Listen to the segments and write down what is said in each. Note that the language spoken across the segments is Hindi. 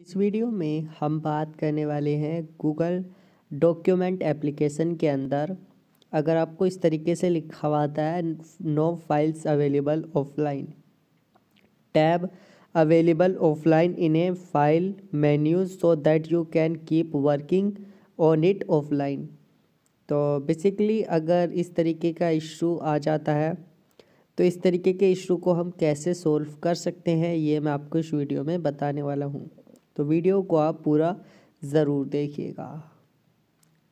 इस वीडियो में हम बात करने वाले हैं गूगल डॉक्यूमेंट एप्लीकेशन के अंदर अगर आपको इस तरीके से लिखा हुआ आता है no files available offline tab available offline in a file menu so that you can keep working on it offline तो बेसिकली अगर इस तरीके का इशू आ जाता है तो इस तरीके के इशू को हम कैसे सोल्व कर सकते हैं ये मैं आपको इस वीडियो में बताने वाला हूँ तो वीडियो को आप पूरा ज़रूर देखिएगा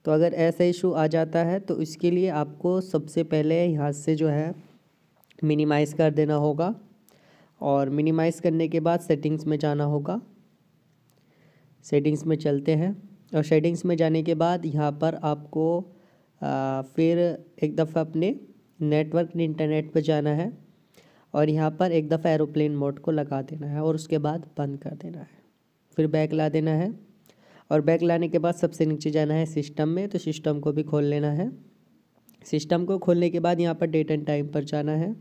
तो अगर ऐसा इशू आ जाता है तो इसके लिए आपको सबसे पहले यहाँ से जो है मिनिमाइज़ कर देना होगा और मिनिमाइज़ करने के बाद सेटिंग्स में जाना होगा सेटिंग्स में चलते हैं और सेटिंग्स में जाने के बाद यहाँ पर आपको आ, फिर एक दफ़ा अपने नेटवर्क इंटरनेट पर जाना है और यहाँ पर एक दफ़ा एरोप्लेन मोड को लगा देना है और उसके बाद बंद कर देना है फिर बैक ला देना है और बैक लाने के बाद सबसे नीचे जाना है सिस्टम में तो सिस्टम को भी खोल लेना है सिस्टम को खोलने के बाद यहाँ पर डेट एंड टाइम पर जाना है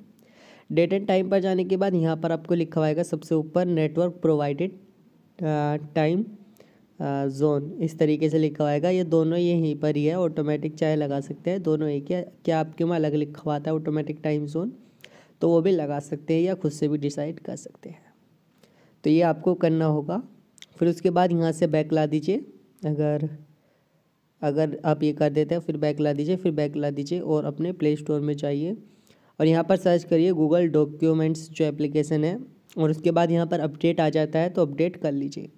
डेट एंड टाइम पर जाने के बाद यहाँ पर आपको लिखा हुआ सबसे ऊपर नेटवर्क प्रोवाइडेड टाइम जोन इस तरीके से लिखा हुआ ये दोनों यहीं पर ही है ऑटोमेटिक चाहे लगा सकते हैं दोनों एक है क्या आपके वहाँ अलग लिखा हुआ है ऑटोमेटिक टाइम जोन तो वो भी लगा सकते हैं या खुद से भी डिसाइड कर सकते हैं तो ये आपको करना होगा फिर उसके बाद यहाँ से बैक ला दीजिए अगर अगर आप ये कर देते हैं फिर बैक ला दीजिए फिर बैक ला दीजिए और अपने प्ले स्टोर में जाइए और यहाँ पर सर्च करिए गूगल डॉक्यूमेंट्स जो एप्लीकेशन है और उसके बाद यहाँ पर अपडेट आ जाता है तो अपडेट कर लीजिए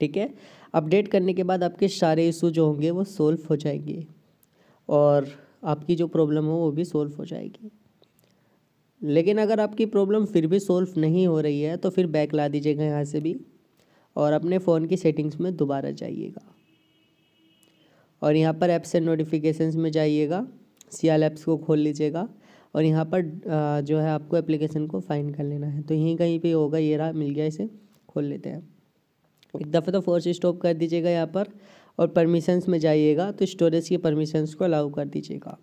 ठीक है अपडेट करने के बाद आपके सारे इशू जो होंगे वो सोल्व हो जाएंगे और आपकी जो प्रॉब्लम हो वो भी सोल्व हो जाएगी लेकिन अगर आपकी प्रॉब्लम फिर भी सोल्व नहीं हो रही है तो फिर बैक ला दीजिएगा यहाँ से भी और अपने फ़ोन की सेटिंग्स में दोबारा जाइएगा और यहाँ पर ऐप्स एंड नोटिफिकेशंस में जाइएगा सियाल ऐप्स को खोल लीजिएगा और यहाँ पर जो है आपको एप्लीकेशन को फाइंड कर लेना है तो यहीं कहीं पे होगा ये रहा मिल गया इसे खोल लेते हैं एक दफ़ा तो फोर्स स्टॉप कर दीजिएगा यहाँ पर और परमिशंस में जाइएगा तो स्टोरेज की परमिशंस को अलाउ कर दीजिएगा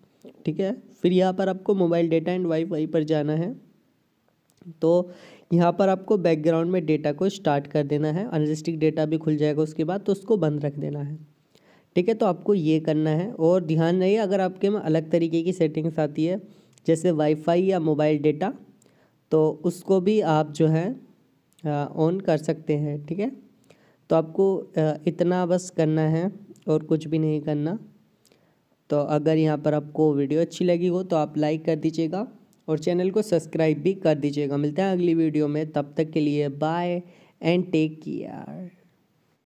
ठीक है फिर यहाँ पर आपको मोबाइल डेटा एंड वाईफाई पर जाना है तो यहाँ पर आपको बैकग्राउंड में डेटा को स्टार्ट कर देना है अनरजिस्टिक डेटा भी खुल जाएगा उसके बाद तो उसको बंद रख देना है ठीक है तो आपको ये करना है और ध्यान रहे अगर आपके में अलग तरीके की सेटिंग्स आती है जैसे वाईफाई या मोबाइल डेटा तो उसको भी आप जो है ऑन कर सकते हैं ठीक है तो आपको इतना बस करना है और कुछ भी नहीं करना तो अगर यहाँ पर आपको वीडियो अच्छी लगी हो तो आप लाइक कर दीजिएगा और चैनल को सब्सक्राइब भी कर दीजिएगा मिलता है अगली वीडियो में तब तक के लिए बाय एंड टेक केयर